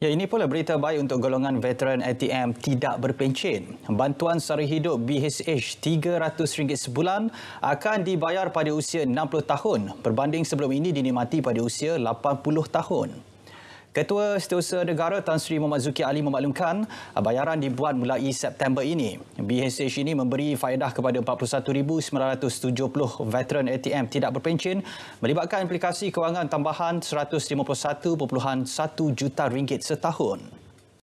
Ya, ini pula berita baik untuk golongan veteran ATM tidak berpencen. Bantuan sara hidup BHH RM300 sebulan akan dibayar pada usia 60 tahun berbanding sebelum ini dinikmati pada usia 80 tahun. Ketua Setiausaha Negara Tan Sri Muhammad Zuki Ali memaklumkan uh, bayaran dibuat mulai September ini. BHSH ini memberi faedah kepada 41,970 veteran ATM tidak berpencin melibatkan implikasi kewangan tambahan 151.1 juta ringgit setahun.